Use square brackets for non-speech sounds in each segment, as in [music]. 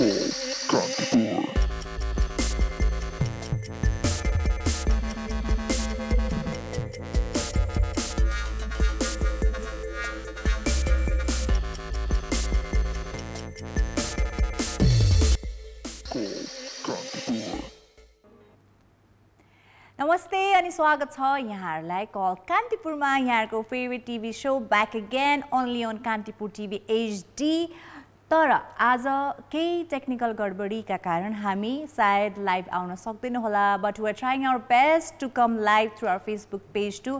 call Contador. नमस्ते अनि स्वागत छ यहाँहरूलाई कल कान्तिपुरमा यहाँहरूको favourite TV show back again only on Kantipur TV HD तर आज केही टेक्निकल गडबडीका कारण हामी सायद लाइभ आउन सक्दैनौँ होला but we are trying our best to come live through our Facebook page too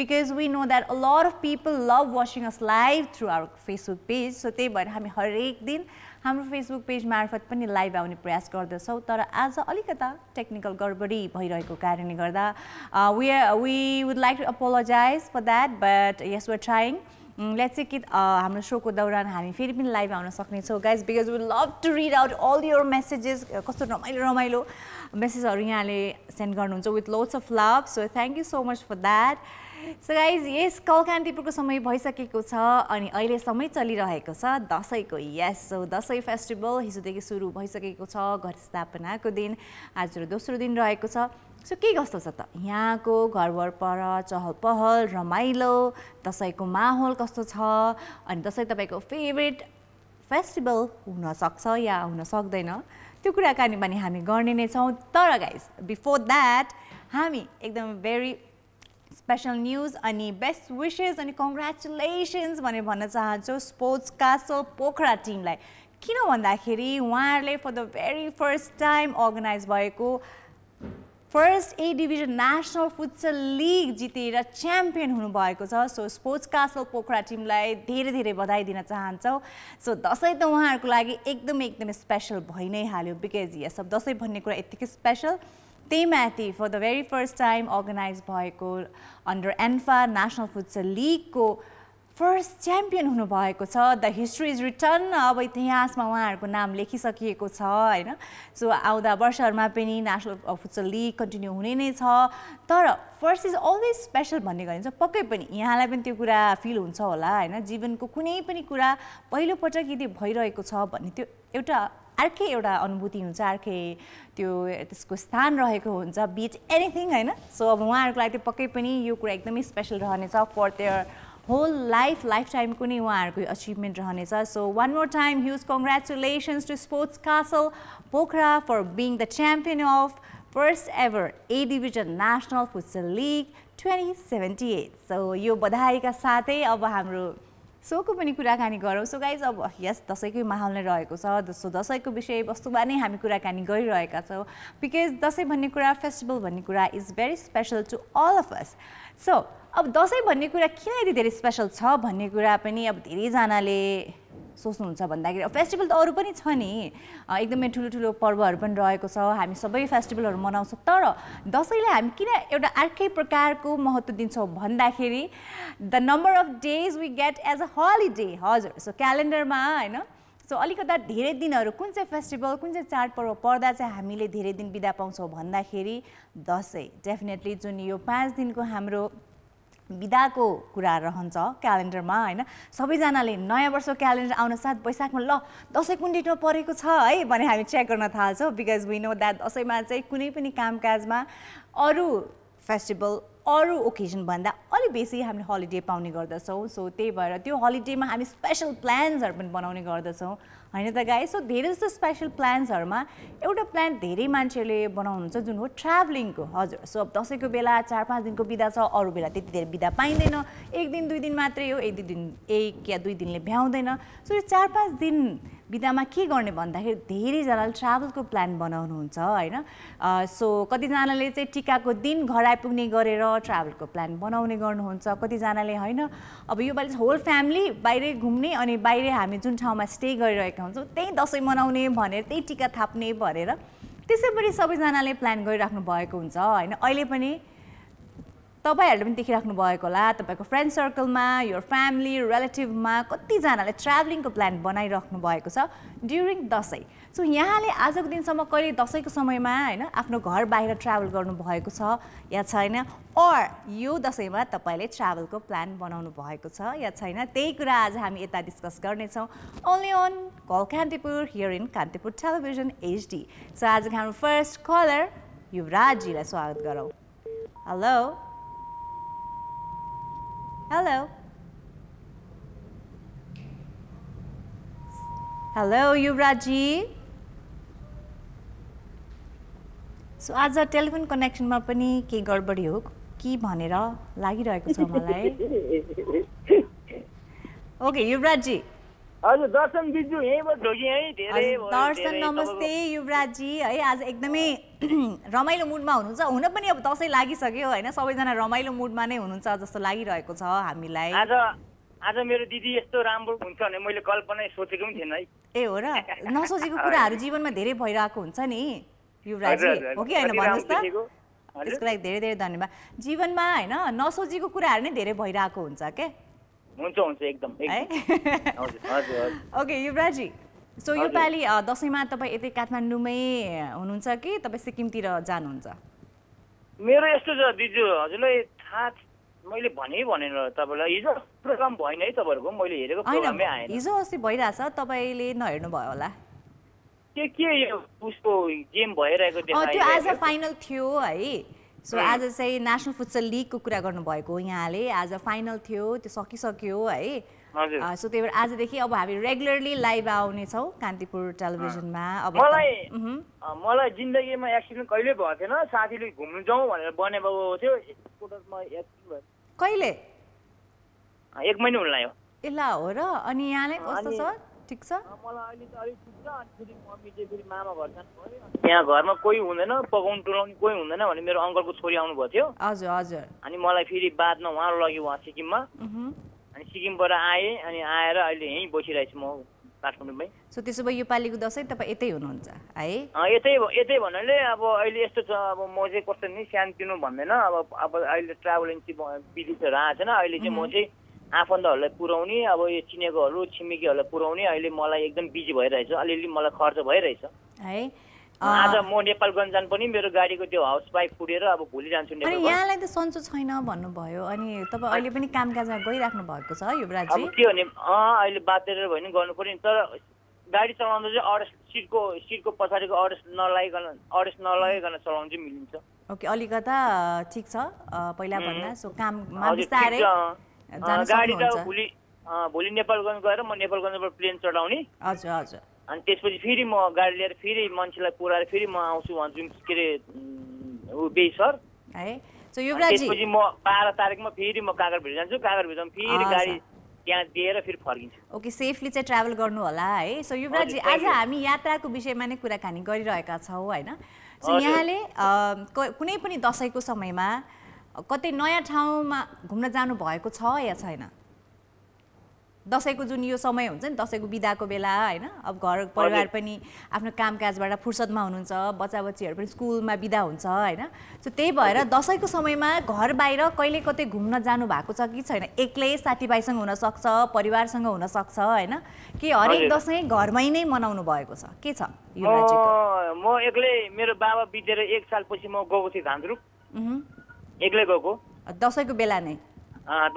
because we know that a lot of people love watching us live through our Facebook page so त्यही भएर हामी हरेक दिन हाम्रो Facebook page मार्फत पनि live आउने प्रयास गर्दछौँ तर आज अलिकता टेक्निकल गडबडी भइरहेको कारणले गर्दा we we would like to apologise for that but yes we're trying let's चाहिँ कि हाम्रो सोको दौरान हामी फेरि पनि लाइभ आउन सक्नेछौँ guys because we love to read out all your messages कस्तो रमाइलो रमाइलो मेसेजहरू यहाँले सेन्ड गर्नुहुन्छ with loads of love so thank you so much for that so guys yes कलकान्तिपुरको समय भइसकेको छ अनि अहिले समय चलिरहेको छ दसैँको यस सो दसैँ फेस्टिभल हिजोदेखि सुरु भइसकेको छ घर स्थापनाको दिन आज दोस्रो दिन रहेको छ सो के कस्तो छ त यहाँको घरवर पर चहल पहल रमाइलो दसैँको माहौल कस्तो छ अनि दसैँ तपाईँको फेभरेट फेस्टिभल हुनसक्छ या हुन सक्दैन त्यो कुराकानी पनि हामी गर्ने नै छौँ तर गाइस बिफोर द्याट हामी एकदम भेरी स्पेसल न्युज अनि बेस्ट विसेस अनि कङ्ग्रेचुलेसन्स भनेर भन्न चाहन्छौँ स्पोर्ट्स कासो पोखरा टिमलाई किन भन्दाखेरि उहाँहरूले for the very first time organise भएको first A division national futsal league जितेर च्याम्पियन हुनुभएको छ सो स्पोर्ट्स कासल पोखरा टिमलाई धेरै धेरै बधाई दिन चाहन्छौँ सो दसैँ त उहाँहरूको लागि एकदमै एकदमै स्पेसल भइ नै हाल्यो बिकज यस अब दसैँ भन्ने कुरा यत्तिकै स्पेसल त्यही माथि for the very first time organise भएको अन्डर एन्फा नेसनल फुटसल लिगको फर्स्ट च्याम्पियन हुनुभएको छ द हिस्ट्री इज रिटर्न अब इतिहासमा उहाँहरूको नाम लेखिसकिएको छ होइन सो आउँदा वर्षहरूमा पनि नेसनल फुटसल लिग कन्टिन्यू हुने नै छ तर फर्स्ट इज अलवेज स्पेसल भन्ने गरिन्छ पक्कै पनि यहाँलाई पनि त्यो कुरा फिल हुन्छ होला होइन जीवनको कुनै पनि कुरा पहिलोपटक यदि भइरहेको छ भन्ने त्यो एउटा अर्कै एउटा अनुभूति हुन्छ अर्कै त्यो त्यसको स्थान रहेको हुन्छ बिट एनिथिङ होइन सो अब उहाँहरूको लागि त्यो पक्कै पनि यो कुरा एकदमै स्पेसल रहनेछ for their whole life life टाइमको नै उहाँहरूको अचिभमेन्ट रहनेछ so one more time huge congratulations to Sports Castle Pokhara for being the champion of first ever A division national futsal league twenty seventy eight so यो बधाईका साथै अब हाम्रो सोको पनि कुराकानी गरौँ सो गाइज अब यस दसैँकै माहौल नै रहेको छ सो दसैँको विषयवस्तुमा नै हामी कुराकानी गरिरहेका छौँ बिकज दसैँ भन्ने कुरा फेस्टिभल भन्ने कुरा is very special to all of us so अब दसैँ भन्ने कुरा किन यति धेरै स्पेसल छ भन्ने कुरा पनि अब धेरैजनाले सोच्नुहुन्छ भन्दाखेरि फेस्टिभल त अरू पनि छ नि एकदमै ठुलो ठुलो पर्वहरू पनि रहेको छ हामी सबै फेस्टिभलहरू मनाउँछौँ तर दसैँलाई हामी किन एउटा अर्कै प्रकारको महत्त्व दिन्छौँ भन्दाखेरि the number of days we get as a holiday हजुर सो क्यालेन्डरमा होइन सो अलिकता धेरै दिनहरू कुन चाहिँ फेस्टिभल कुन चाहिँ चाडपर्व पर्दा चाहिँ हामीले धेरै दिन बिदा पाउँछौँ भन्दाखेरि दसैँ डेफिनेटली जुन यो पाँच दिनको हाम्रो बिदाको कुरा रहन्छ क्यालेन्डरमा होइन सबैजनाले नयाँ वर्ष क्यालेन्डर आउन साथ वैशाखमा ल दसैँ कुन डेटमा परेको छ है भने हामी चेक गर्न थाल्छौँ बिकज वी नो द्याट दसैँमा चाहिँ कुनै पनि कामकाजमा अरू फेस्टिभल अरू ओकेजनभन्दा अलिक बेसी हामीले हलिडे पाउने गर्दछौँ सो त्यही भएर त्यो हलिडेमा हामी स्पेसल प्लान्सहरू पनि बनाउने गर्दछौँ होइन त गाई सो धेरै जस्तो स्पेसल प्लान्सहरूमा एउटा प्लान धेरै मान्छेले बनाउनुहुन्छ जुन हो ट्राभलिङको हजुर सो अब दसैँको बेला चार पाँच दिनको बिदा छ अरू बेला त्यति धेरै बिदा पाइँदैन एक दिन दुई दिन मात्रै हो एक दुई दिन एक या दुई दिनले भ्याउँदैन सो यो चार पाँच दिन बिदामा के गर्ने भन्दाखेरि धेरैजनाले ट्राभलको प्लान बनाउनुहुन्छ होइन सो कतिजनाले चाहिँ टिकाको दिन घर आइपुग्ने गरेर ट्राभलको प्लान बनाउने गर्नुहुन्छ कतिजनाले होइन अब योपालि होल फ्यामिली बाहिरै घुम्ने अनि बाहिरै हामी जुन ठाउँमा स्टे गरिरहेका हुन्छौँ त्यहीँ दसैँ मनाउने भनेर त्यही टिका थाप्ने भनेर त्यसै पनि सबैजनाले प्लान गरिराख्नु भएको हुन्छ होइन अहिले पनि तपाईँहरूले पनि देखिराख्नु भएको होला तपाईँको फ्रेन्ड सर्कलमा यो फ्यामिली रिलेटिभमा कतिजनाले ट्राभलिङको प्लान बनाइराख्नु भएको छ ड्युरिङ दसैँ सो यहाँले आजको दिनसम्म कहिले दसैँको समयमा होइन आफ्नो घर बाहिर ट्राभल गर्नुभएको छ या छैन अर यो दसैँमा तपाईँले ट्राभलको प्लान बनाउनु भएको छ या छैन त्यही कुरा आज हामी यता डिस्कस गर्नेछौँ only on call Kantipur here in Kantipur television HD so आज हाम्रो फर्स्ट कलर युवराजजीलाई स्वागत गरौँ hello hello hello Yuvraj ji so आज टेलिफोन कनेक्सनमा पनि केही गडबडी हो कि भनेर लागिरहेको छ मलाई ओके [laughs] युवराजी दर्शन नमस्ते युवराजी है आज एकदमै [clears throat] रमाइलो मुडमा हुनुहुन्छ हुन पनि अब दसैँ लागिसक्यो होइन सबैजना रमाइलो मुडमा नै हुनुहुन्छ जस्तो लागिरहेको छ हामीलाई आज आज मेरो दिदी यस्तो राम्रो हुन्छ भने मैले कल्पना सोचेको पनि थिएन है ए हो र नसोचेको [laughs] कुराहरू जीवनमा धेरै भइरहेको हुन्छ नि युवराजी हो कि होइन भन्नुहोस् त त्यसको लागि धेरै धेरै धन्यवाद जीवनमा होइन नसोचेको कुराहरू नै धेरै भइरहेको हुन्छ के हुन्छ हुन्छ एकदम है [laughs] ओके युवराजी सो यो पालि दसैँमा तपाईँ यतै काठमाडौँमै हुनुहुन्छ कि तपाईँ सिक्किमतिर जानुहुन्छ मेरो यस्तो छ दिजु हजुरलाई थाहा मैले भने भनेर तपाईँलाई हिजो प्रोग्राम भएन है तपाईँहरूको मैले हेरेको हिजो अस्ति भइरहेछ तपाईँले नहेर्नुभयो होला के के यो उसको गेम भइरहेको त्यो आज फाइनल थियो है सो आज चाहिँ नेसनल फुटसल लिगको कुरा गर्नुभएको यहाँले आज फाइनल थियो त्यो सकिसक्यो है सो त्यही भएर आजदेखि अब हामी रेगुलरली लाइभ आउनेछौँ कान्तिपुर टेलिभिजनमा अब मलाई मलाई जिन्दगीमा एक्सिडेन्ट कहिले भएको थिएन साथीले घुम्नु जाउँ भनेर बने बाबु थियो कहिले एक महिना हुन लाग्यो ए ल हो र अनि यहाँलाई कस्तो छ ठिक छ मलाई त्यहाँ घरमा कोही हुँदैन पकाउनु टुलाउने कोही हुँदैन भने मेरो अङ्कलको छोरी आउनुभएको थियो हजुर हजुर अनि मलाई फेरि बादमा उहाँ लग्यो उहाँ सिक्किममा अनि सिक्किमबाट आएँ अनि आएर अहिले यहीँ बसिरहेछु म काठमाडौँमै सो त्यसो भए योपालिको दसैँ तपाईँ यतै हुनुहुन्छ है यतै यतै भन्नाले अब अहिले यस्तो छ अब म चाहिँ कस्तो नि सानोतिनो भन्दैन अब अब अहिले ट्राभल एजेन्सी विदेशहरू आएको छैन अहिले चाहिँ म चाहिँ आफन्तहरूलाई पुऱ्याउने अब यो चिनेकोहरू छिमेकीहरूलाई पुऱ्याउने अहिले मलाई एकदम बिजी भइरहेछ अलिअलि मलाई खर्च भइरहेछ है आज म नेपालगञ्ज जानु पनि मेरो गाडीको त्यो हाउस पाइप फुटेर अब भोलि जान्छु यहाँलाई त सन्चो छैन भन्नुभयो अनि तपाईँ अहिले पनि काम काजमा गइराख्नु भएको छ यो अब के भने अहिले बातेर भयो भने गर्नु पर्यो तर गाडी चलाउँदा चाहिँ अरेस्ट सिटको सिटको पछाडिको अरेस्ट नलाइकन अरेस्ट नलगाइकन चलाउनु चाहिँ मिलिन्छ ओके अलिकता ठिक छ पहिला भन्दा सो काम बिस्तारै गाडी त भोलि भोलि नेपालगञ्ज गएर म नेपालगञ्जबाट प्लेन चढाउने हजुर हजुर अनि त्यसपछि फेरि म गाडी लिएर फेरि मान्छेलाई पुऱ्याएर फेरि म आउँछु भन्छु के अरे ऊ बेही सर है त्यसपछि म बाह्र तारिकमा फेरि म कागर भेट जान्छु कागर भेट फेरि गाडी त्यहाँ दिएर फेरि फर्किन्छु ओके सेफली चाहिँ ट्राभल गर्नु होला है सो युवराजी आज हामी यात्राको विषयमा नै कुराकानी गरिरहेका छौँ होइन सो यहाँले कुनै पनि दसैँको समयमा कतै नयाँ ठाउँमा घुम्न जानु भएको छ या छैन दसैँको जुन यो समय हुन्छ नि दसैँको बिदाको बेला होइन अब घर परिवार पनि आफ्नो कामकाजबाट फुर्सदमा हुनुहुन्छ बच्चा बच्चीहरू पनि स्कुलमा बिदा हुन्छ होइन सो त्यही भएर दसैँको समयमा घर बाहिर कहिले कतै घुम्न जानु भएको छ कि छैन एक्लै साथीभाइसँग हुनसक्छ परिवारसँग हुनसक्छ होइन कि हरेक दसैँ घरमै नै मनाउनु भएको छ के छ म एक्लै मेरो बाबा बितेर एक सालपछि म गएको थिएँ एक्लै गएको दसैँको बेला नै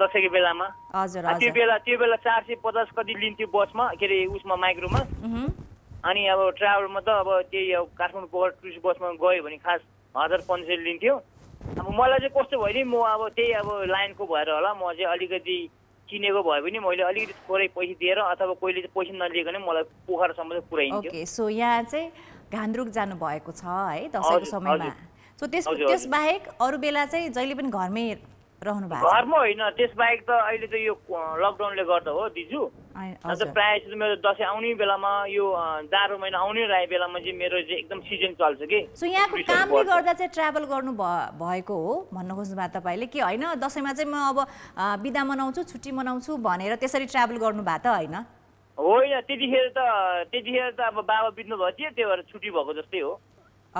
दसैँको बेलामा हजुर त्यो बेला त्यो बेला चार सय पचास कति लिन्थ्यो बसमा के अरे उसमा माइक्रोमा अनि अब ट्राभलमा त अब त्यही अब काठमाडौँ पोखरा टुरिस्ट बसमा गयो भने खास हजार पन्ध्र सय लिन्थ्यो अब मलाई चाहिँ कस्तो भयो नि म अब त्यही अब लाइनको भएर होला म चाहिँ अलिकति चिनेको भए पनि मैले अलिकति थोरै पैसा दिएर अथवा कोहीले पैसा नलिएको नै मलाई पोखरासम्म चाहिँ पुऱ्याइन्थ्यो सो यहाँ चाहिँ घान्द्रुक जानुभएको छ है दसैँको समयमा सो त्यस बाहेक अरू बेला चाहिँ जहिले पनि घरमै रहनु भएको घरमा होइन त्यसबाहेक त अहिले त यो लकडाउनले गर्दा हो दिजु अन्त प्रायः चाहिँ मेरो दसैँ आउने बेलामा यो जाडो महिना आउने रहे बेलामा चाहिँ मेरो चाहिँ एकदम सिजन चल्छ कि सो यहाँको कामले गर्दा चाहिँ ट्राभल गर्नु भएको हो भन्न खोज्नु भएको तपाईँले कि होइन दसैँमा चाहिँ म अब बिदा मनाउँछु छुट्टी मनाउँछु भनेर त्यसरी ट्राभल गर्नु भएको त होइन होइन त्यतिखेर त त्यतिखेर त अब बाबा बित्नु थियो त्यही भएर छुट्टी भएको जस्तै हो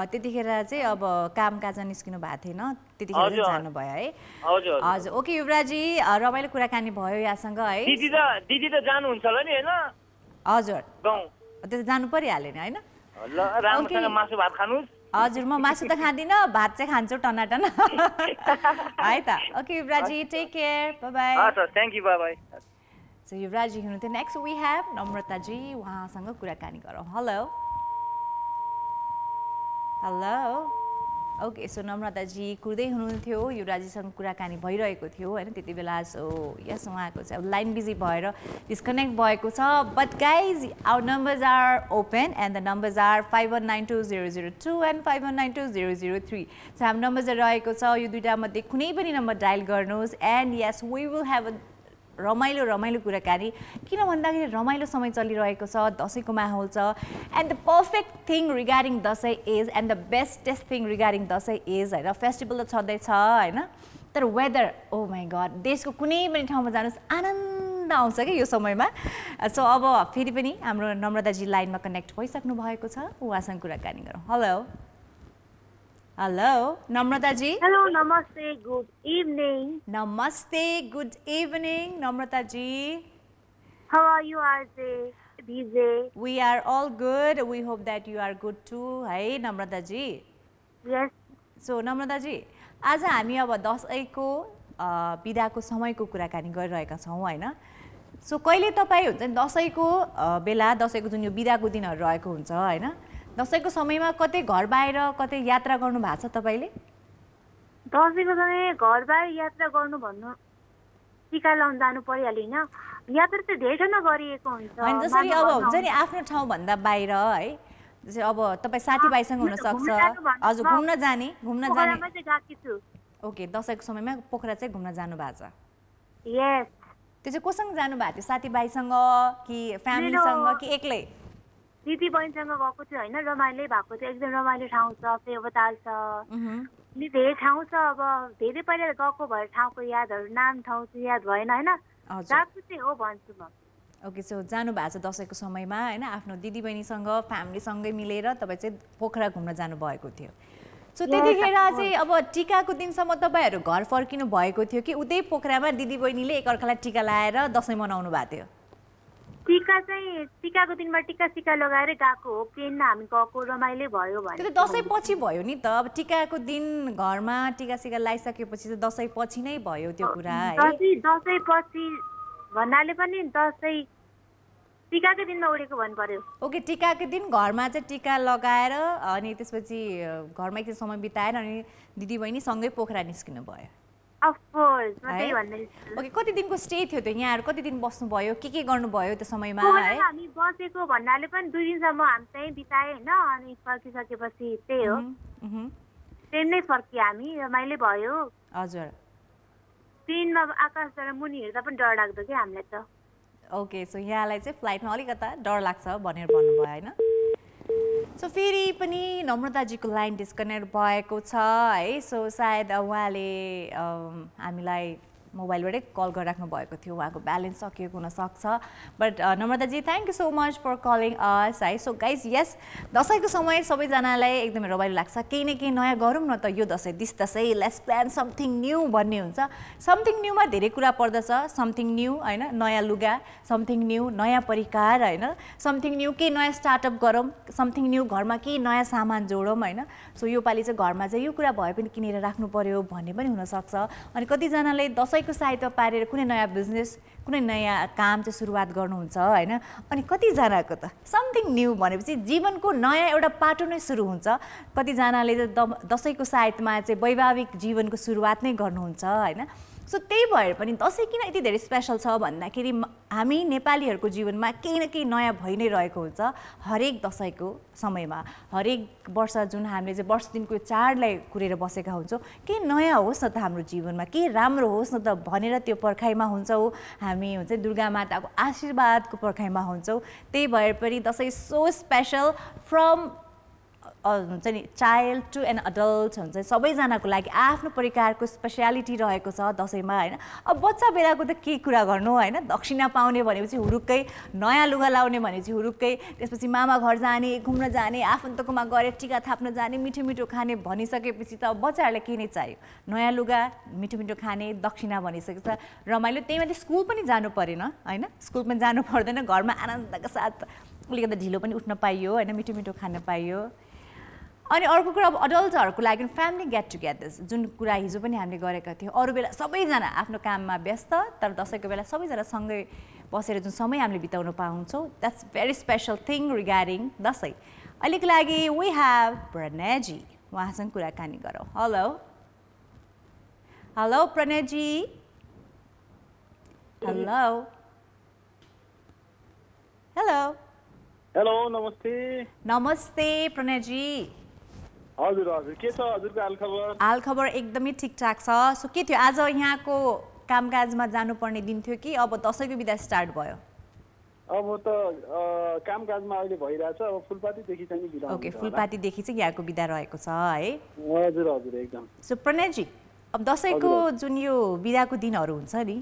त्यतिखेर चाहिँ अब काम काज निस्किनु भएको थिएन त्यतिखेर जानु जानुभयो है हजुर ओके युवराजी रमाइलो कुराकानी भयो यहाँसँग है दिदी त दिदी त जानुहुन्छ होला नि होइन हजुर त्यो त जानु परिहाल्यो नि होइन हजुर म मासु त खाँदिनँ भात चाहिँ खान्छु टनाटन [laughs] है त okay Yuvraj ji take care bye thank you bye so Yuvraj ji हुनुहुन्थ्यो नेक्स्ट वी हेभ नम्रताजी उहाँसँग कुराकानी गरौँ hello hello okay so Namrata ji कुर्दै हुनुहुन्थ्यो यो राजीसँग कुराकानी भइरहेको थियो होइन त्यति बेला सो यस उहाँको चाहिँ अब लाइन बिजी भएर डिस्कनेक्ट भएको छ but guys our numbers are open and the numbers are five one nine two zero zero two and five one nine two zero zero three so हाम्रो numbers रहेको छ यो मध्ये कुनै पनि नम्बर डायल गर्नुहोस् and yes we will have a रमाइलो रमाइलो कुराकानी किन भन्दाखेरि रमाइलो समय चलिरहेको छ दसैँको माहौल छ and the perfect thing regarding Dashain is and the bestest thing regarding Dashain is होइन फेस्टिभल त छँदैछ होइन तर वेदर ओ माई गड देशको कुनै पनि ठाउँमा जानुहोस् आनन्द आउँछ कि यो समयमा सो अब फेरि पनि हाम्रो नम्रताजी लाइनमा कनेक्ट भइसक्नु भएको छ उहाँसँग कुराकानी गरौँ हेलो हेलो नम्रताजी हेलो नमस्ते गुड इभिनिङ नमस्ते good evening Namrata ji are you are जे busy we are all good we hope that you are good too है नम्रताजी जी सो नम्रताजी आज हामी अब दसैँको बिदाको समयको कुराकानी गरिरहेका छौँ होइन सो कहिले तपाईँ हुन्छ नि दसैँको बेला दसैँको जुन यो बिदाको दिनहरू रहेको हुन्छ होइन दसैँको समयमा कतै घर बाहिर कतै यात्रा गर्नु भएको छ तपाईँले दसैँको समय घर बाहिर यात्रा गर्नु भन्नु टिका लाउनु जानु परिहाल्यो होइन यात्रा चाहिँ धेरै नै गरिएको हुन्छ जसरी अब हुन्छ नि आफ्नो ठाउँभन्दा बाहिर है जस्तै अब तपाईँ साथीभाइसँग हुनसक्छ हजुर घुम्न जाने घुम्न जाने ओके दसैँको समयमा पोखरा चाहिँ घुम्न जानु भएको छ त्यो चाहिँ कोसँग जानु भएको थियो साथीभाइसँग कि फ्यामिलीसँग कि एक्लै दिदी बहिनीसँग गएको थियो होइन रमाइलो भएको थियो एकदम रमाइलो ठाउँ छ फेवताल छ अनि धेरै ठाउँ छ अब धेरै पहिला गएको भएर ठाउँको यादहरू नाम ठाउँ चाहिँ याद भएन होइन जान्छु चाहिँ हो भन्छु म ओके सो जानु भएको छ दसैँको समयमा होइन आफ्नो दिदीबहिनीसँग फ्यामिलीसँगै मिलेर तपाईँ चाहिँ पोखरा घुम्न जानुभएको थियो सो त्यतिखेर चाहिँ अब टिकाको दिनसम्म तपाईँहरू घर फर्किनु भएको थियो कि उतै पोखरामा दिदीबहिनीले एकअर्कालाई टिका लाएर दसैँ मनाउनु भएको थियो टिका चाहिँ टिकाको दिनमा टिका सिका लगाएर गएको हो प्लेनमा हामी गएको रमाइलो भयो भने त्यो त दसैँ पछि भयो नि त अब टिकाको दिन घरमा टिका सिका लगाइसकेपछि त दसैँ पछि नै भयो त्यो कुरा दसैँ पछि भन्नाले पनि दसैँ टिकाको दिनमा उडेको भन्नु पर्यो ओके टिकाको दिन घरमा चाहिँ टिका लगाएर अनि त्यसपछि घरमा एकछिन समय बिताएर अनि दिदीबहिनी सँगै पोखरा निस्किनु भयो ओके कति दिनको स्टे थियो त्यो यहाँहरू कति दिन बस्नुभयो के के गर्नुभयो त्यो समयमा है हामी बसेको भन्नाले पनि दुई दिनसम्म हामी चाहिँ बिताए होइन अनि फर्किसकेपछि त्यही हो ट्रेन नै फर्कियो हामी रमाइलो भयो हजुर ट्रेनमा आकाश मुनि हेर्दा पनि डर लाग्दो कि हामीलाई त ओके सो यहाँलाई चाहिँ फ्लाइटमा अलिकता डर लाग्छ भनेर भन्नुभयो होइन सो फेरि पनि नम्रताजीको लाइन डिस्कनेक्ट भएको छ है सो सायद उहाँले हामीलाई मोबाइलबाटै कल गरिराख्नु भएको थियो उहाँको ब्यालेन्स सकिएको हुनसक्छ but uh, Namrata ji thank you so much for calling us है सो गाइज यस दसैँको समय सबैजनालाई एकदमै रमाइलो लाग्छ केही न केही नयाँ गरौँ न त यो Dashain this Dashain let's plan something new भन्ने हुन्छ समथिङ न्यूमा धेरै कुरा पर्दछ समथिङ न्यू होइन नयाँ लुगा समथिङ न्यू नयाँ परिकार होइन समथिङ न्यू केही नयाँ स्टार्टअप गरौँ समथिङ न्यू घरमा केही नयाँ सामान जोडौँ होइन सो योपालि चाहिँ घरमा चाहिँ यो कुरा भए पनि किनेर राख्नु पऱ्यो भन्ने पनि हुनसक्छ अनि कतिजनाले दसैँ कसैको सहायता पारेर कुनै नयाँ बिजनेस कुनै नयाँ काम चाहिँ सुरुवात गर्नुहुन्छ होइन अनि कतिजनाको त समथिङ न्यू भनेपछि जीवनको नयाँ एउटा पाटो नै सुरु हुन्छ कतिजनाले त दसैँको सायदमा चाहिँ वैवाहिक जीवनको सुरुवात नै गर्नुहुन्छ होइन सो त्यही भएर पनि दसैँ किन यति धेरै स्पेसल छ भन्दाखेरि हामी नेपालीहरूको जीवनमा केही न केही नयाँ भइ नै रहेको हुन्छ हरेक दसैँको समयमा हरेक वर्ष जुन हामीले चाहिँ वर्ष दिनको चाडलाई कुरेर बसेका हुन्छौँ केही नयाँ होस् न त हाम्रो जीवनमा केही राम्रो होस् न त भनेर त्यो पर्खाइमा हुन्छौँ हामी हुन्छ दुर्गा माताको आशीर्वादको पर्खाइमा हुन्छौँ त्यही भएर पनि दसैँ सो स्पेसल फ्रम हुन्छ नि चाइल्ड टु एन अडल्ट हुन्छ सबैजनाको लागि आफ्नो प्रकारको स्पेसियालिटी रहेको छ दसैँमा होइन अब बच्चा बेलाको त के कुरा गर्नु होइन दक्षिणा पाउने भनेपछि हुरुक्कै नयाँ लुगा लाउने भनेपछि हुरुक्कै त्यसपछि मामा घर जाने घुम्न जाने आफन्तकोमा गएर टिका थाप्न जाने मिठो मिठो खाने भनिसकेपछि त अब बच्चाहरूलाई के नै चाहियो नयाँ लुगा मिठो मिठो खाने दक्षिणा भनिसकेछ रमाइलो त्यही माथि स्कुल पनि जानु परेन होइन स्कुल पनि जानु पर्दैन घरमा आनन्दका साथ अलिकति ढिलो पनि उठ्न पाइयो होइन मिठो मिठो खान पाइयो अनि अर्को कुरा अब अडल्टहरूको लागि फ्यामिली गेट टुगेदर्स जुन कुरा हिजो पनि हामीले गरेका थियौँ अरू बेला सबैजना आफ्नो काममा व्यस्त तर दसैँको बेला सबैजना सँगै बसेर जुन समय हामीले बिताउन पाउँछौँ that's very special thing regarding Dashain अहिलेको लागि वी ह्याभ प्रणयजी उहाँसँग कुराकानी गरौँ hello hello Pranay ji hello hello hello नमस्ते नमस्ते प्रणयजी हजुर हजुर के छ हजुरको हालखबर हालखबर एकदमै ठिकठाक छ सो के थियो आज यहाँको कामकाजमा जानुपर्ने दिन थियो कि अब दसैँको बिदा स्टार्ट भयो अब त कामकाजमा अहिले भइरहेछ अब फुलपातीदेखि चाहिँ बिदा ओके फुलपातीदेखि चाहिँ यहाँको बिदा रहेको छ है हजुर हजुर एकदम सो प्रणयजी अब दसैँको जुन यो बिदाको दिनहरू हुन्छ नि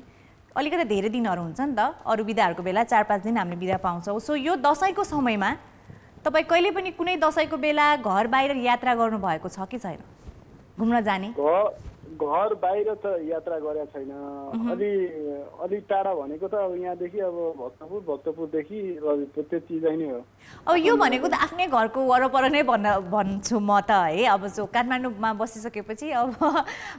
अलिकति धेरै दिनहरू हुन्छ नि त अरू विधाहरूको बेला चार पाँच दिन हामीले बिदा पाउँछौँ सो यो दसैँको समयमा तपाईँ कहिले पनि कुनै दसैँको बेला घर बाहिर यात्रा गर्नुभएको छ कि छैन घुम्न जाने घर बाहिर त यात्रा गरेका छैन अलि अलि टाढा भनेको त अब यहाँदेखि अब भक्तपुर भक्तपुरदेखि त्यति नै हो अब यो भनेको त आफ्नै घरको वरपर नै भन्न भन्छु म त है अब जो काठमाडौँमा बसिसकेपछि अब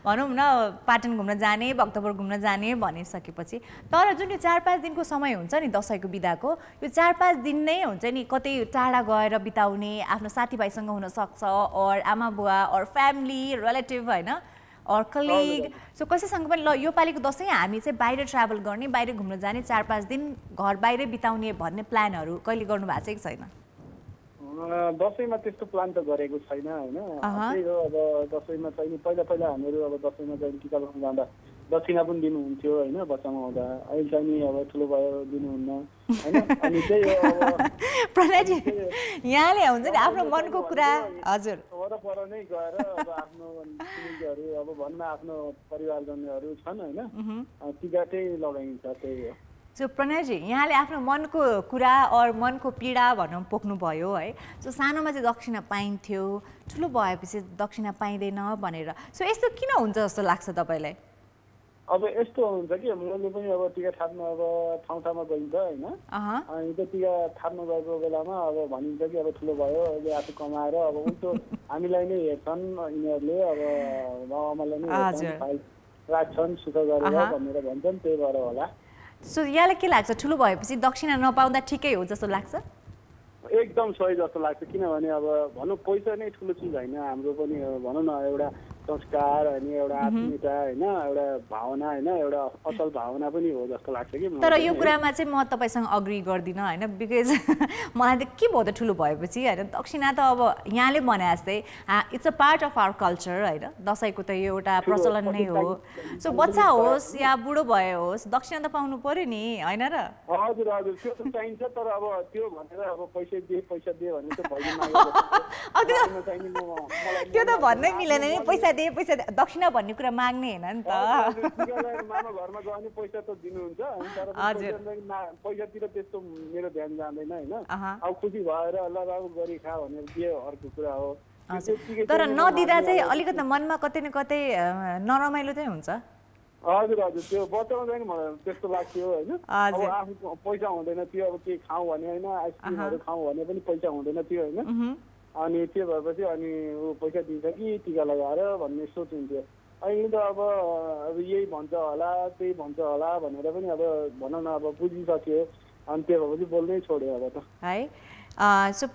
भनौँ न पाटन घुम्न जाने भक्तपुर घुम्न जाने भनिसकेपछि तर जुन यो चार पाँच दिनको समय हुन्छ नि दसैँको बिदाको यो चार पाँच दिन नै हुन्छ नि कतै टाढा गएर बिताउने आफ्नो साथीभाइसँग हुनसक्छ अर आमा बुवा अर फ्यामिली रिलेटिभ होइन अर कलिग सो कसैसँग पनि ल योपालिको दसैँ हामी चाहिँ बाहिर ट्राभल गर्ने बाहिर घुम्न जाने चार पाँच दिन घर बाहिरै बिताउने भन्ने प्लानहरू कहिले गर्नु भएको छ कि छैन दसैँमा त्यस्तो प्लान त गरेको छैन होइन त्यही हो अब दसैँमा चाहिँ पहिला पहिला हामीहरू अब दसैँमा जहिले टिका लगाउनु जाँदा दक्षिणा पनि दिनुहुन्थ्यो होइन बच्चामा आउँदा अहिले चाहिँ नि अब ठुलो भयो दिनुहुन्न अनि त्यही [laughs] प्रणयजी यहाँले हुन्छ नि आफ्नो मनको कुरा हजुर वरपर नै गएर अब आफ्नो अब भन्न आफ्नो परिवारजनहरू छन् होइन टिका चाहिँ लगाइन्छ त्यही हो सो प्रणयजी यहाँले आफ्नो मनको कुरा अर मनको पीडा भनौँ पोख्नुभयो है सो सानोमा चाहिँ दक्षिणा पाइन्थ्यो ठुलो भएपछि दक्षिणा पाइँदैन भनेर सो यस्तो किन हुन्छ जस्तो लाग्छ तपाईँलाई अब यस्तो हुन्छ कि मैले पनि अब टिका थाप्न अब ठाउँ ठाउँमा गइन्छ होइन अनि त्यो टिका थाप्नु गएको बेलामा अब भनिन्छ कि अब ठुलो भयो अहिले आफू कमाएर अब उसो [laughs] हामीलाई नै हेर्छन् यिनीहरूले अब बाबाआमालाई नै हेर्छन् राख्छन् सुख गरेर भनेर भन्छन् त्यही भएर होला सो यहाँलाई के लाग्छ ठुलो भएपछि दक्षिणा नपाउँदा ठिकै हो जस्तो लाग्छ एकदम सही जस्तो लाग्छ किनभने अब भनौँ पैसा नै ठुलो चिज होइन हाम्रो पनि भनौँ न एउटा संस्कार अनि एउटा आत्मीयता होइन एउटा भावना होइन एउटा असल भावना पनि हो जस्तो लाग्छ कि तर यो कुरामा चाहिँ म तपाईँसँग अग्री गर्दिनँ होइन बिकज [laughs] मलाई त के भयो त ठुलो भएपछि होइन दक्षिणा त अब यहाँले भने जस्तै it's a part of our culture होइन दसैँको त यो एउटा प्रचलन नै हो सो बच्चा होस् या बुढो भए होस् दक्षिणा त पाउनु पऱ्यो नि होइन र हजुर हजुर त्यो त चाहिन्छ तर अब त्यो भनेर अब पैसा दिए पैसा दिए भने त [laughs] त्यो त भन्नै मिलेन नि पैसा दे पैसा दक्षिणा भन्ने कुरा माग्ने होइन नि त मामा घरमा गयो भने पैसा त दिनुहुन्छ तर पैसातिर त्यस्तो मेरो ध्यान जाँदैन होइन अब खुसी भएर ल बाबु गरी खा भनेर के अर्को कुरा हो तर नदिँदा चाहिँ अलिकति मनमा कतै न कतै नरमाइलो चाहिँ हुन्छ हजुर हजुर त्यो बचाउँदैन मलाई त्यस्तो लाग्थ्यो होइन अब आफू पैसा हुँदैन त्यो अब के खाऊ भने होइन आइसक्रिमहरू खाऊ भने पनि पैसा हुँदैन त्यो होइन अनि त्यो भएपछि अनि ऊ पैसा दिन्छ कि टिका लगाएर भन्ने सोच हुन्थ्यो अहिले त अब अब यही भन्छ होला त्यही भन्छ होला भनेर पनि अब भनौँ न अब बुझिसक्यो अनि त्यो भएपछि बोल्नै छोड्यो अब त है सो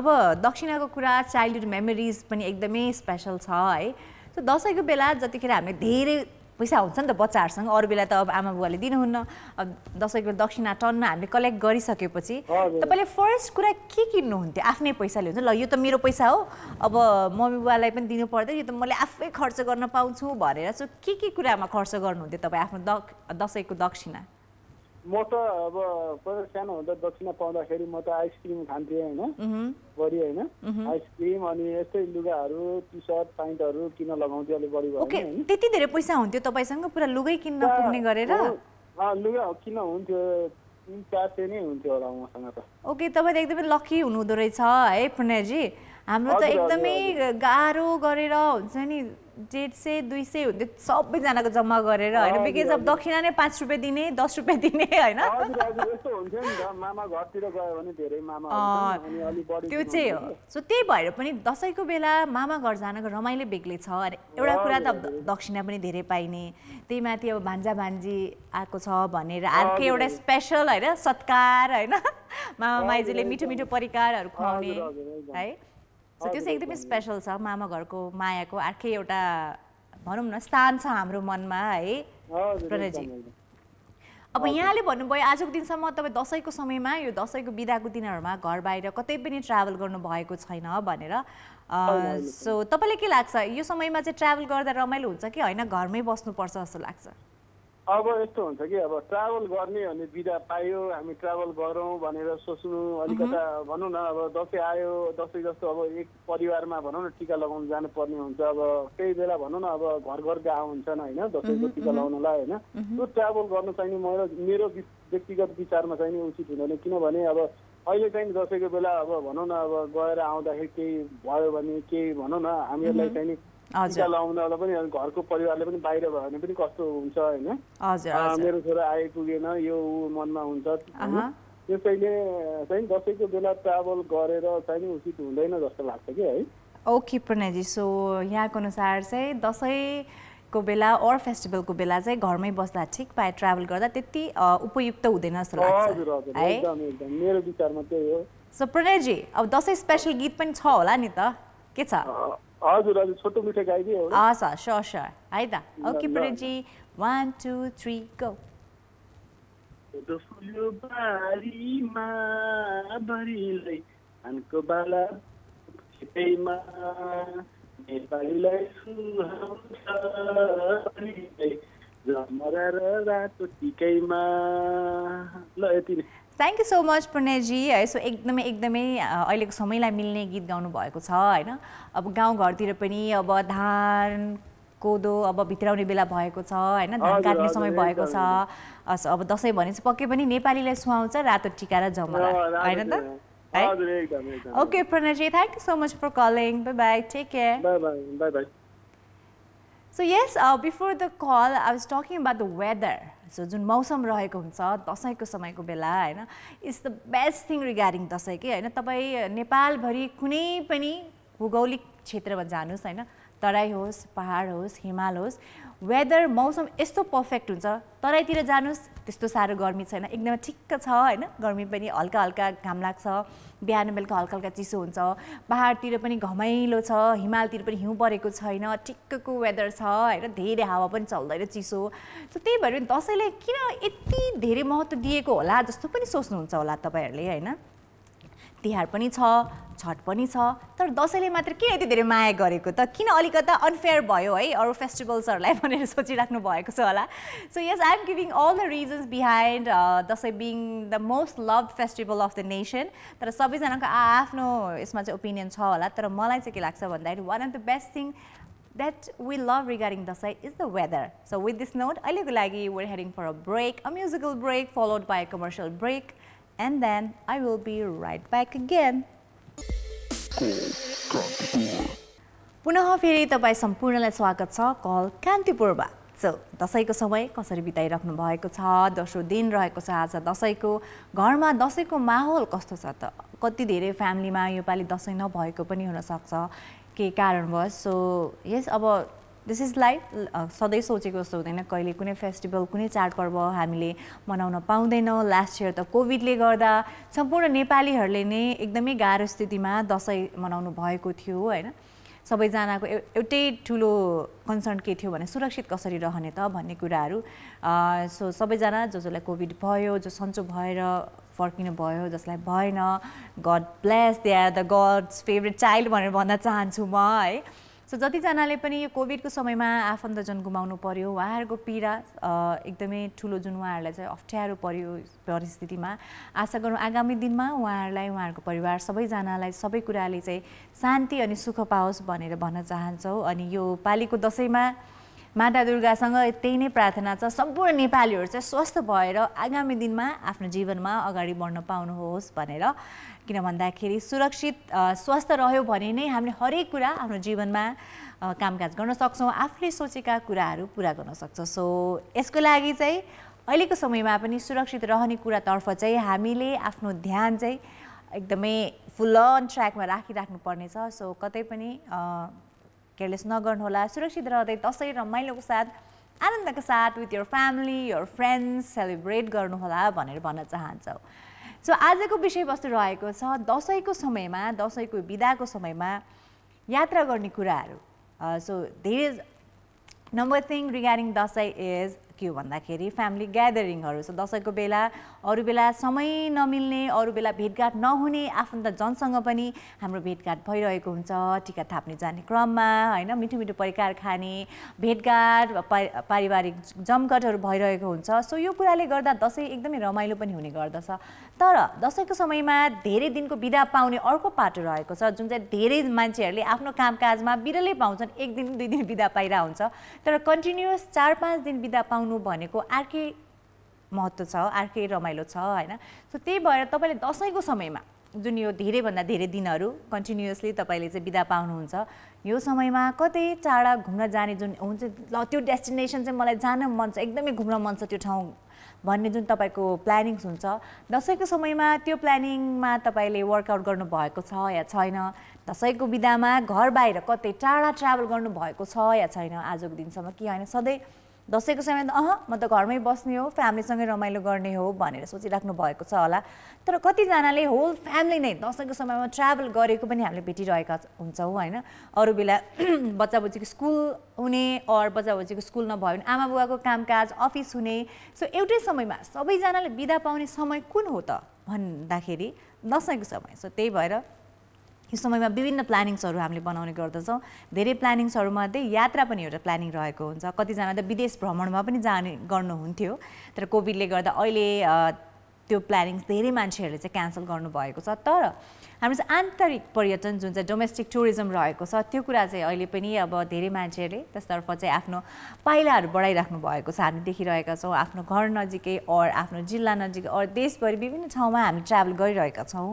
अब दक्षिणाको कुरा चाइल्डहुड मेमोरिज पनि एकदमै स्पेसल छ है सो दसैँको बेला जतिखेर हामी धेरै पैसा हुन्छ नि त बच्चाहरूसँग अरू बेला त अब आमा बुवाले दिनुहुन्न अब दसैँको दक्षिणा टन्न हामीले कलेक्ट गरिसकेपछि तपाईँले फर्स्ट कुरा के किन्नुहुन्थ्यो आफ्नै पैसाले हुन्छ ल यो त मेरो पैसा हो अब मम्मी बुवालाई पनि दिनु पर्दैन यो त मैले आफै खर्च गर्न पाउँछु भनेर सो के के कुरामा खर्च गर्नुहुन्थ्यो तपाईँ आफ्नो दक दसैँको दक्षिणा म त अब पहिला सानो हुँदा दक्षिणा पाउँदाखेरि म त आइसक्रिम खान्थेँ होइन बढी होइन आइसक्रिम अनि यस्तै लुगाहरू टी सर्ट प्यान्टहरू किन लगाउँथ्यो अलिक बढी भयो त्यति धेरै पैसा हुन्थ्यो तपाईँसँग पुरा लुगै किन्न पुग्ने गरेर लुगा किन हुन्थ्यो तिन चार सय नै हुन्थ्यो होला मसँग त ओके तपाईँ त एकदमै लकी हुनुहुँदो रहेछ है पुण्यजी हाम्रो त एकदमै गाह्रो गरेर हुन्छ नि डेढ सय दुई सय हुन्थ्यो सबैजनाको जम्मा गरेर होइन बिकज अब दक्षिणा नै पाँच रुपियाँ दिने दस रुपियाँ दिने होइन त्यो चाहिँ हो सो त्यही भएर पनि दसैँको बेला मामा घर जानको रमाइलो बेग्लै छ अनि एउटा कुरा त दक्षिणा पनि धेरै पाइने त्यही माथि अब भान्जा भान्जी आएको छ भनेर अर्कै एउटा स्पेसल होइन सत्कार होइन मामा माइजूले मिठो मिठो परिकारहरू खुवाउने है सो त्यो चाहिँ एकदमै स्पेसल छ मामा घरको मायाको अर्कै एउटा भनौँ न स्थान छ हाम्रो मनमा है प्रणयजी अब यहाँले भन्नुभयो आजको दिनसम्म तपाईँ दसैँको समयमा यो दसैँको बिदाको दिनहरूमा घर बाहिर कतै पनि ट्राभल गर्नुभएको छैन भनेर सो तपाईँलाई के लाग्छ यो समयमा चाहिँ ट्राभल गर्दा रमाइलो हुन्छ कि होइन घरमै बस्नुपर्छ जस्तो लाग्छ अब यस्तो हुन्छ कि अब ट्राभल गर्ने अनि बिदा पायो हामी ट्राभल गरौँ भनेर सोच्नु अलिकता भनौँ न अब दसैँ आयो दसैँ जस्तो अब एक परिवारमा भनौँ न टिका लगाउनु जानुपर्ने हुन्छ अब केही बेला भनौँ न अब घर घर गएको हुन्छन् होइन दसैँको टिका लगाउनलाई होइन त्यो ट्राभल गर्नु चाहिँ मेरो मेरो व्यक्तिगत विचारमा चाहिँ नि उचित हुँदैन किनभने अब अहिले चाहिँ दसैँको बेला अब भनौँ न अब गएर आउँदाखेरि केही भयो भने केही भनौँ न हामीहरूलाई चाहिँ नि टिका होला पनि घरको परिवारले पनि बाहिर भयो भने पनि कस्तो हुन्छ होइन मेरो छोरा आइपुगेन यो मनमा हुन्छ त्यसैले चाहिँ दसैँको बेला ट्राभल गरेर चाहिँ उचित हुँदैन जस्तो लाग्छ कि है ओके प्रणयजी सो यहाँको अनुसार चाहिँ दसैँको बेला अर फेस्टिभलको बेला चाहिँ घरमै बस्दा ठिक पाए ट्राभल गर्दा त्यति उपयुक्त हुँदैन जस्तो लाग्छ है मेरो विचारमा त्यही हो सो प्रणयजी अब दसैँ स्पेसल गीत पनि छ होला नि त के छ हजुर हजुर छोटो मिठो गाइदियो हस् हस् स्योर स्योर है त okay Pranit ji one two three go फुल्यो बारीमा बरिलै धानको बाला खेतैमा नेपालीलाई सुहाउँछ जमरा र रातो टिकैमा ल यति नै thank you so much Pranay ji so एकदमै एकदमै अहिलेको समयलाई मिल्ने गीत गाउनु भएको छ होइन अब गाउँघरतिर पनि अब धान कोदो अब भित्राउने बेला भएको छ होइन धान काट्ने समय भएको छ अब दसैँ भने चाहिँ पक्कै पनि नेपालीलाई सुहाउँछ रातो टिका र जमरा होइन त है okay Pranay ji thank you so much for calling bye bye take care bye bye so yes before the call I was talking about the weather so जुन मौसम रहेको हुन्छ दसैँको समयको बेला होइन it's the best thing regarding Dashain कि होइन तपाईँ नेपालभरि कुनै पनि भौगोलिक क्षेत्रमा जानुहोस् होइन तराई होस् पहाड होस् हिमाल होस् वेदर मौसम यस्तो पर्फेक्ट हुन्छ तराईतिर जानुहोस् त्यस्तो साह्रो गर्मी छैन एकदमै ठिक्क छ होइन गर्मी पनि हल्का हल्का घाम लाग्छ बिहान बेलुका हल्का हल्का चिसो हुन्छ पाहाडतिर पनि घमाइलो छ हिमालतिर पनि हिउँ परेको छैन ठिक्कको वेदर छ होइन धेरै हावा पनि चल्दैन चिसो सो त्यही भएर दसैँलाई किन यति धेरै महत्त्व दिएको होला जस्तो पनि सोच्नुहुन्छ होला तपाईँहरूले होइन तिहार पनि छ छठ पनि छ तर दसैँले मात्र किन यति धेरै माया गरेको त किन अलिकता अनफेयर भयो है अरू फेस्टिभल्सहरूलाई [laughs] भनेर सोचिराख्नु भएको छ होला so yes I am giving all the reasons behind Dashain being the most love festival of the nation तर सबैजनाको आआफ्नो यसमा चाहिँ ओपिनियन छ होला तर मलाई चाहिँ के लाग्छ भन्दाखेरि one of the best thing that we love regarding Dashain is the weather so with this note अहिलेको लागि we're heading for a break a musical break followed by commercial break and then I will be right back again. पुनः फेरि तपाईँ सम्पूर्णलाई स्वागत छ call कान्तिपुरमा so दसैँको समय कसरी बिताइराख्नु भएको छ दोस्रो दिन रहेको छ आज दसैँको घरमा दसैँको माहौल कस्तो छ त कति धेरै फ्यामिलीमा योपालि दसैँ नभएको पनि हुनसक्छ केही कारणवश सो यस अब दिस इज लाइफ सधैँ सोचेको जस्तो हुँदैन कहिले कुनै फेस्टिभल कुनै चाडपर्व हामीले मनाउन पाउँदैनौँ लास्ट इयर त कोभिडले गर्दा सम्पूर्ण नेपालीहरूले नै एकदमै गाह्रो स्थितिमा दसैँ मनाउनु भएको थियो होइन सबैजनाको एउटै ठुलो कन्सर्न के थियो भने सुरक्षित कसरी रहने त भन्ने कुराहरू सो सबैजना जो जसलाई कोभिड भयो जो सन्चो भएर फर्किनु भयो जसलाई भएन God bless they are the God's favourite child भनेर भन्न चाहन्छु म है सो जतिजनाले पनि यो कोभिडको समयमा आफन्तजन गुमाउनु पर्यो उहाँहरूको पीडा एकदमै ठुलो जुन उहाँहरूलाई चाहिँ अप्ठ्यारो पर्यो परिस्थितिमा आशा गरौँ आगामी दिनमा उहाँहरूलाई उहाँहरूको परिवार सबैजनालाई सबै कुराले चाहिँ शान्ति अनि सुख पाओस् भनेर भन्न चाहन्छौँ अनि यो पालिको दसैँमा माता दुर्गासँग त्यही नै प्रार्थना छ सम्पूर्ण नेपालीहरू चाहिँ स्वस्थ भएर आगामी दिनमा आफ्नो जीवनमा अगाडि बढ्न पाउनुहोस् भनेर किन भन्दाखेरि सुरक्षित स्वस्थ रह्यो भने नै हामीले हरेक कुरा आफ्नो जीवनमा कामकाज गर्न सक्छौँ आफूले सोचेका कुराहरू पुरा गर्न सक्छौँ सो यसको लागि चाहिँ अहिलेको समयमा पनि सुरक्षित रहने कुरातर्फ चाहिँ हामीले आफ्नो ध्यान चाहिँ एकदमै फुल अन ट्र्याकमा राखिराख्नु पर्नेछ सो कतै पनि केयरलेस नगर्नुहोला सुरक्षित रहँदै दसैँ रमाइलोको साथ आनन्दको साथ with your family your friends celebrate गर्नुहोला भनेर भन्न चाहन्छौँ सो आजको विषयवस्तु रहेको छ दसैँको समयमा दसैँको बिदाको समयमा यात्रा गर्ने कुराहरू सो धेरै number thing regarding Dashain is के हो भन्दाखेरि फ्यामिली ग्यादरिङहरू छ दसैँको बेला अरू बेला समय नमिल्ने अरू बेला भेटघाट नहुने आफन्तजनसँग पनि हाम्रो भेटघाट भइरहेको हुन्छ टिका थाप्ने जाने क्रममा होइन मिठो मिठो परिकार खाने भेटघाट पारिवारिक जमघटहरू भइरहेको हुन्छ सो यो कुराले गर्दा दसैँ एकदमै रमाइलो पनि हुने गर्दछ तर दसैँको समयमा धेरै दिनको बिदा पाउने अर्को पाटो रहेको छ जुन चाहिँ धेरै मान्छेहरूले आफ्नो कामकाजमा बिरलै पाउँछन् एक दिन दुई दिन बिदा पाइरहेको हुन्छ तर कन्टिन्युस चार पाँच दिन बिदा पाउनु आउनु भनेको अर्कै महत्त्व छ अर्कै रमाइलो छ होइन सो त्यही भएर तपाईँले दसैँको समयमा जुन यो धेरैभन्दा धेरै दिनहरू कन्टिन्युसली तपाईँले चाहिँ बिदा पाउनुहुन्छ यो समयमा कतै टाढा घुम्न जाने जुन हुन्छ ल त्यो डेस्टिनेसन चाहिँ मलाई जान मन छ एकदमै घुम्न मन छ त्यो ठाउँ भन्ने जुन तपाईँको प्लानिङ्स हुन्छ दसैँको समयमा त्यो प्लानिङमा तपाईँले वर्कआउट गर्नुभएको छ या छैन दसैँको बिदामा घर बाहिर कतै टाढा ट्राभल गर्नुभएको छ या छैन आजको दिनसम्म कि होइन सधैँ दसैँको समयमा अह म त घरमै बस्ने हो फ्यामिलीसँगै रमाइलो गर्ने हो भनेर सोचिराख्नु भएको छ होला तर कतिजनाले होल फ्यामिली नै दसैँको समयमा ट्राभल गरेको पनि हामीले भेटिरहेका हुन्छौँ होइन अरू बेला [clears throat] बच्चा बच्चीको स्कुल हुने अर बच्चा बच्चीको स्कुल नभयो भने आमा बुवाको कामकाज अफिस हुने सो एउटै समयमा सबैजनाले बिदा पाउने समय कुन हो त भन्दाखेरि दसैँको समय सो त्यही भएर यो समयमा विभिन्न प्लानिङ्सहरू हामीले बनाउने गर्दछौँ धेरै प्लानिङ्सहरूमध्ये यात्रा पनि एउटा प्लानिङ रहेको हुन्छ कतिजना त विदेश भ्रमणमा पनि जाने गर्नुहुन्थ्यो तर कोभिडले गर्दा अहिले त्यो प्लानिङ्स धेरै मान्छेहरूले चाहिँ क्यान्सल गर्नुभएको छ तर हाम्रो चाहिँ आन्तरिक पर्यटन जुन चाहिँ डोमेस्टिक टुरिज्म रहेको छ त्यो कुरा चाहिँ अहिले पनि अब धेरै मान्छेहरूले त्यसतर्फ चाहिँ आफ्नो पाइलाहरू बढाइराख्नु भएको छ हामी देखिरहेका छौँ आफ्नो घर नजिकै अर आफ्नो जिल्ला नजिकै अर देशभरि विभिन्न ठाउँमा हामी ट्राभल गरिरहेका छौँ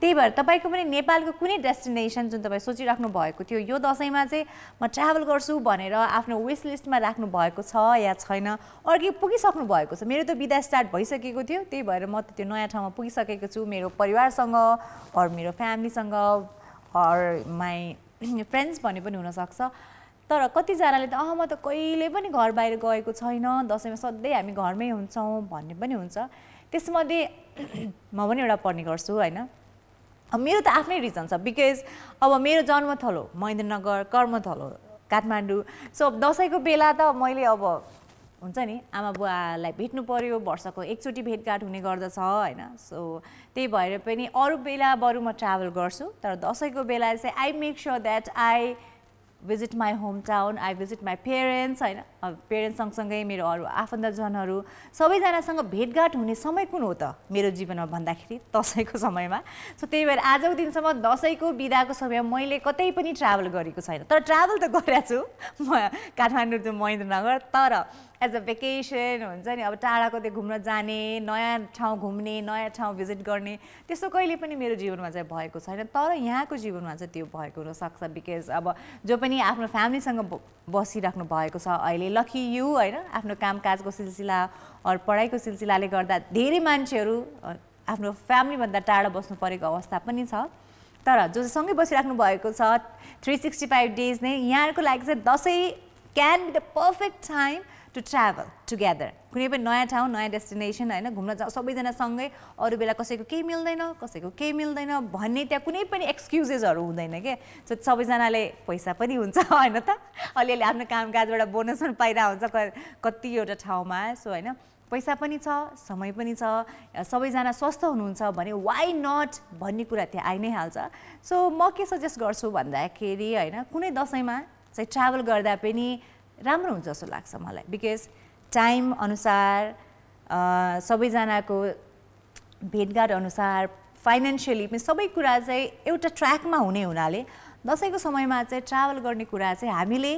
त्यही भएर तपाईँको पनि नेपालको कुनै डेस्टिनेसन जुन तपाईँ सोचिराख्नु भएको थियो यो दसैँमा चाहिँ म ट्राभल गर्छु भनेर आफ्नो विस लिस्टमा राख्नु भएको छ या छैन अर्कै पुगिसक्नु भएको छ मेरो त बिदा स्टार्ट भइसकेको थियो त्यही भएर म त त्यो नयाँ ठाउँमा पुगिसकेको छु मेरो परिवारसँग हर मेरो फ्यामिलीसँग हर माई फ्रेन्ड्स भने पनि हुनसक्छ तर कतिजनाले त अँ म त कहिले पनि घर बाहिर गएको छैन दसैँमा सधैँ हामी घरमै हुन्छौँ भन्ने पनि हुन्छ त्यसमध्ये म पनि एउटा पढ्ने गर्छु होइन मेरो त आफ्नै रिजन छ बिकज अब मेरो जन्मथलो महेन्द्रनगर कर्मथलो हो काठमाडौँ सो दसैँको बेला त मैले अब हुन्छ नि आमा बुवालाई भेट्नु पऱ्यो वर्षको एकचोटि भेटघाट हुने गर्दछ होइन सो त्यही भएर पनि अरू बेला बरु म ट्राभल गर्छु तर दसैँको बेला चाहिँ I make sure that I visit my home town I visit my parents होइन पेरेन्ट्स सँगसँगै मेरो अरू आफन्तजनहरू सबैजनासँग भेटघाट हुने समय कुन हो त मेरो जीवनमा भन्दाखेरि दसैँको समयमा सो त्यही भएर आजको दिनसम्म दसैँको बिदाको समयमा मैले कतै पनि ट्राभल गरेको छैन तर ट्राभल त गरेको छु म काठमाडौँ टु महेन्द्रनगर तर एज अ भेकेसन हुन्छ नि अब टाढाको त्यो घुम्न जाने नयाँ ठाउँ घुम्ने नयाँ ठाउँ भिजिट गर्ने त्यस्तो कहिले पनि मेरो जीवनमा चाहिँ भएको छैन तर यहाँको जीवनमा चाहिँ त्यो भएको हुनसक्छ बिकज अब जो पनि आफ्नो फ्यामिलीसँग बसिराख्नु भएको छ अहिले लकी यु होइन आफ्नो कामकाजको सिलसिला अरू पढाइको सिलसिलाले गर्दा धेरै मान्छेहरू आफ्नो फ्यामिलीभन्दा टाढा बस्नु परेको अवस्था पनि छ तर जो सँगै बसिराख्नु भएको छ थ्री सिक्सटी फाइभ डेज नै यहाँहरूको लागि चाहिँ Dashain can be the perfect time to travel together कुनै पनि नयाँ ठाउँ नयाँ डेस्टिनेसन होइन घुम्न जाउँ सबैजना सँगै अरू बेला कसैको केही मिल्दैन कसैको केही मिल्दैन भन्ने त्यहाँ कुनै पनि एक्सक्युजेसहरू हुँदैन क्या सबैजनाले पैसा पनि हुन्छ [laughs] होइन त अलिअलि आफ्नो कामकाजबाट बोनस पनि पाइरहेको हुन्छ क कतिवटा ठाउँमा सो होइन पैसा पनि छ समय पनि छ सबैजना स्वस्थ हुनुहुन्छ भने वाइ नट भन्ने कुरा त्यहाँ आइ नै हाल्छ सो म के सजेस्ट गर्छु भन्दाखेरि होइन कुनै दसैँमा चाहिँ ट्राभल गर्दा पनि राम्रो हुन्छ जस्तो लाग्छ मलाई बिकज टाइम अनुसार सबैजनाको भेटघाट अनुसार फाइनेन्सियली पनि सबै कुरा चाहिँ एउटा ट्र्याकमा हुने हुनाले दसैँको समयमा चाहिँ ट्राभल गर्ने कुरा चाहिँ हामीले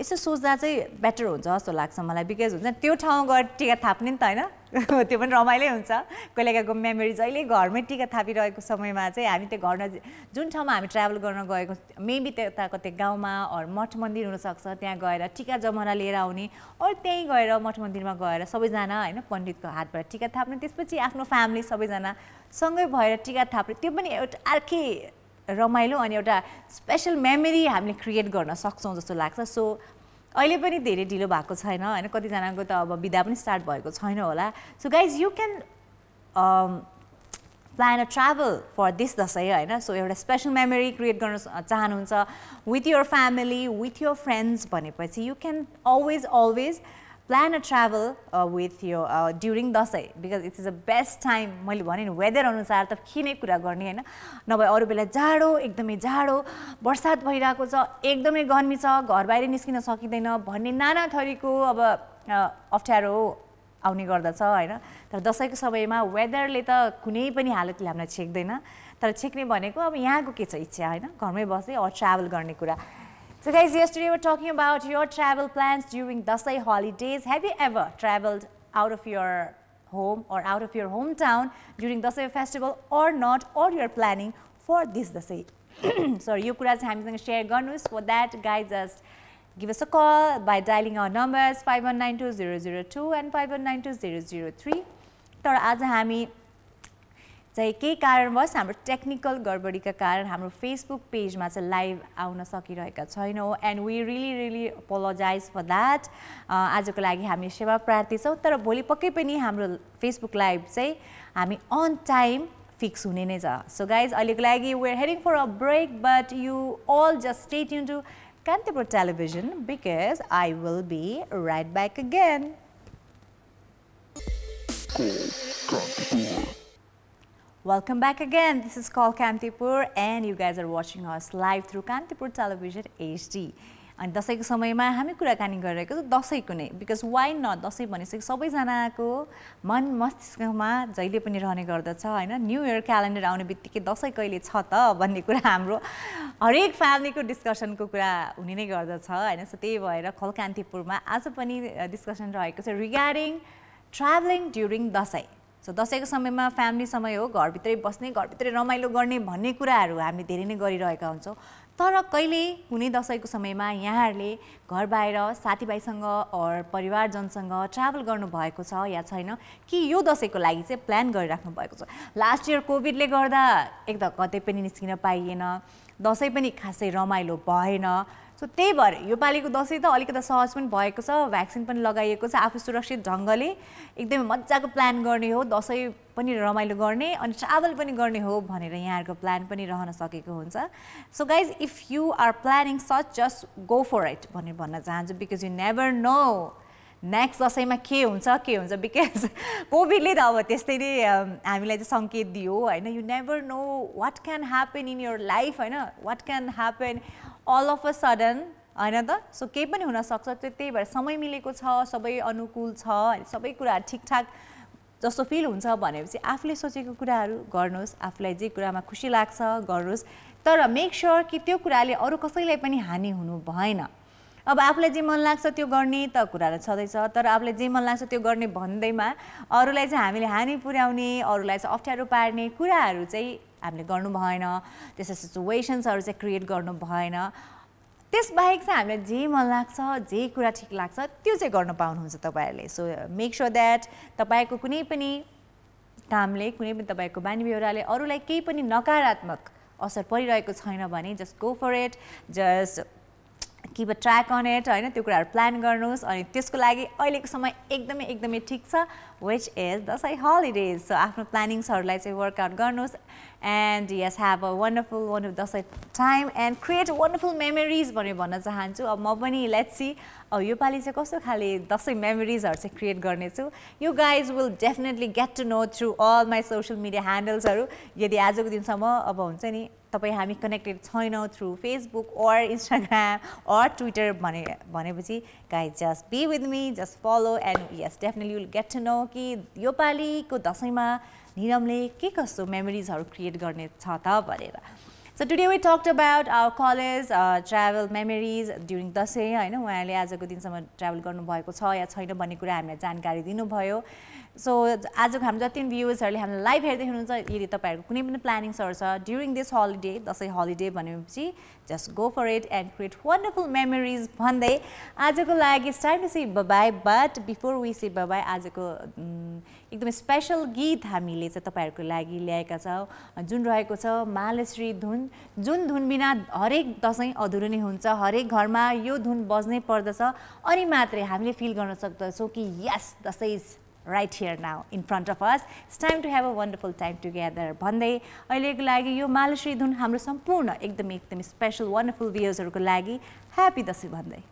यसो सोच्दा चाहिँ बेटर हुन्छ जस्तो लाग्छ मलाई बिकज हुन्छ त्यो ठाउँ गएर टिका थाप्ने नि त होइन [laughs] त्यो पनि रमाइलै हुन्छ कहिलेकाहीँको मेमोरी जहिले घरमै टिका थापिरहेको समयमा चाहिँ हामी त्यो घरमा जुन ठाउँमा हामी ट्राभल गर्न गएको मेबी त्यता कतै गाउँमा अरू मठ मन्दिर हुनसक्छ त्यहाँ गएर टिका जमरा लिएर आउने अरू त्यहीँ गएर मठ मन्दिरमा गएर सबैजना होइन पण्डितको हातबाट टिका थाप्ने त्यसपछि आफ्नो फ्यामिली सबैजना सँगै भएर टिका थाप्ने त्यो पनि एउटा अर्कै रमाइलो अनि एउटा स्पेसल मेमोरी हामीले क्रिएट गर्न सक्छौँ जस्तो लाग्छ सो अहिले पनि धेरै ढिलो भएको छैन होइन कतिजनाको त अब बिदा पनि स्टार्ट भएको छैन होला so guys you can plan a travel for this Dashain होइन सो एउटा स्पेसल मेमोरी क्रिएट गर्न चाहनुहुन्छ with your family with your friends भनेपछि you can always always plan a travel uh, with your uh, during Dashain because it is the best time मैले भने नि weather अनुसार त नै कुरा गर्ने होइन नभए अरू बेला जाडो एकदमै जाडो बर्सात भइरहेको छ एकदमै गर्मी छ घर बाहिर निस्किन सकिँदैन भन्ने नाना थरीको अब अप्ठ्यारो आउने गर्दछ होइन तर दसैँको समयमा वेदरले त कुनै पनि हालतले हामीलाई छेक्दैन तर छेक्ने भनेको अब यहाँको के छ इच्छा होइन घरमै बसेँ अरू ट्राभल गर्ने कुरा So guys, yesterday we were talking about your travel plans during Dasai holidays. Have you ever traveled out of your home or out of your hometown during Dasai festival or not or you're planning for this Dasai? So you could ask Hamisang share Ganus. for that guys just give us a call by dialing our numbers 5192002 and 5192003. 003 तर आज चाहिँ केही कारणवश हाम्रो technical गडबडीका कारण हाम्रो Facebook पेजमा चाहिँ लाइभ आउन सकिरहेका छैनौँ and we really really apologise for that आजको लागि हामी सेवा प्रार्थी छौँ तर भोलि पक्कै पनि हाम्रो फेसबुक लाइभ चाहिँ हामी अन टाइम फिक्स हुने नै छ सो गाइज अहिलेको लागि were hearing for a brake but you all just state युन to Kantipur television because I will be right back again Welcome back again. This is called Kantipur and you guys are watching us live through Kantipur Television HD. अनि दसैँको समयमा हामी कुराकानी गरिरहेको छ दसैँको नै because why not Dashain भनिसके सबैजनाको मन मस्तिष्कमा जहिले पनि रहने गर्दछ होइन न्यु इयर क्यालेन्डर आउने बित्तिकै दसैँ कहिले छ त भन्ने कुरा हाम्रो हरेक फ्यामिलीको डिस्कसनको कुरा हुने नै गर्दछ होइन सो त्यही भएर खलकान्तिपुरमा आज पनि डिस्कसन रहेको छ regarding travelling during Dashain so दसैँको समयमा फ्यामिली समय हो घरभित्रै बस्ने घरभित्रै रमाइलो गर्ने भन्ने कुराहरू हामी धेरै नै गरिरहेका हुन्छौँ तर कहिले कुनै दसैँको समयमा यहाँहरूले घर बाहिर साथीभाइसँग अर परिवारजनसँग ट्राभल गर्नुभएको छ या छैन कि यो दसैँको लागि चाहिँ प्लान गरिराख्नु भएको छ लास्ट इयर कोभिडले गर्दा एक त कतै पनि निस्किन पाइएन दसैँ पनि खासै रमाइलो भएन सो त्यही भएर पालिको दसैँ त अलिकति सहज पनि भएको छ भ्याक्सिन पनि लगाइएको छ आफू सुरक्षित ढङ्गले एकदमै मजाको प्लान गर्ने हो दसैँ पनि रमाइलो गर्ने अनि ट्राभल पनि गर्ने हो भनेर यहाँहरूको प्लान पनि रहन सकेको हुन्छ so guys if you are planning such just go for it भनेर भन्न चाहन्छु because you never know next दसैँमा के हुन्छ के हुन्छ बिकज कोभिडले [laughs] त अब त्यस्तै नै हामीलाई चाहिँ सङ्केत दियो होइन you never know what can happen in your life होइन what can happen all of a sudden होइन त सो केही पनि हुनसक्छ त्यो त्यही भएर समय मिलेको छ सबै अनुकूल छ सबै कुरा ठिकठाक जस्तो फिल हुन्छ भनेपछि आफूले सोचेको कुराहरू गर्नुहोस् आफूलाई जे कुरामा खुसी लाग्छ गर्नुहोस् तर मेक स्योर कि त्यो कुराले अरू कसैलाई पनि हानि हुनु भएन अब आफूलाई जे मन लाग्छ त्यो गर्ने त कुराहरू छँदैछ तर आफूलाई जे मन लाग्छ त्यो गर्ने भन्दैमा अरूलाई चाहिँ हामीले हानि पुर्याउने अरूलाई चाहिँ अप्ठ्यारो पार्ने कुराहरू चाहिँ हामीले गर्नु भएन त्यस्तो सिचुवेसन्सहरू चाहिँ क्रिएट गर्नु भएन त्यसबाहेक चाहिँ हामीलाई जे मन लाग्छ जे कुरा ठिक लाग्छ त्यो चाहिँ गर्न पाउनुहुन्छ तपाईँहरूले सो मेक स्योर द्याट तपाईँको कुनै पनि कामले कुनै पनि तपाईँको बानी बेहोराले अरूलाई केही पनि नकारात्मक असर परिरहेको छैन भने just go for it just keep a track on it होइन त्यो कुराहरू प्लान गर्नुहोस् अनि त्यसको लागि अहिलेको समय एकदमै एकदमै ठिक छ which is Dashain holidays so आफ्नो प्लानिङ्सहरूलाई चाहिँ वर्कआउट गर्नुहोस् and yes have a wonderful wonder Dashain time and create wonderful memories भनेर भन्न चाहन्छु अब म पनि लेट्सी अब योपालि चाहिँ कस्तो खाले दसैँ मेमोरिजहरू चाहिँ क्रिएट गर्नेछु you guys will definitely get to know through all my social media ह्यान्डल्सहरू यदि आजको दिनसम्म अब हुन्छ नि तपाईँ हामी कनेक्टेड छैनौँ through Facebook or Instagram or Twitter भने भनेपछि guys just be with me just follow and yes definitely will get to know कि योपालिको दसैँमा निरमले के कस्तो मेमोरिजहरू क्रिएट गर्ने छ त भनेर so today we talked about our college travel memories during Dashain होइन उहाँले आजको दिनसम्म ट्राभल गर्नुभएको छ या छैन भन्ने कुरा हामीलाई जानकारी दिनुभयो सो आजको हाम्रो जति पनि भ्युवर्सहरूले हामीलाई लाइभ हेर्दै हुनुहुन्छ यदि तपाईँहरूको कुनै पनि प्लानिङ्सहरू छ during this holiday Dashain holiday भनेपछि just go for it and create wonderful memories भन्दै आजको लागि it's time to see bye bye but before we see bye bye आजको एकदमै स्पेसल गीत हामीले चाहिँ तपाईँहरूको लागि ल्याएका छौँ जुन रहेको छ मालश्री धुन जुन धुन बिना हरेक दसैँ अधुरो नै हुन्छ हरेक घरमा यो धुन बज्नै पर्दछ अनि मात्रै हामीले फिल गर्न सक्दछौँ कि यस Dashain right here now in front of us it's time to have a wonderful time together भन्दै अहिलेको लागि यो मालश्री धुन हाम्रो सम्पूर्ण एकदमै एकदमै स्पेसल वन्डरफुल भ्युजहरूको लागि ह्याप्पी दसैँ भन्दै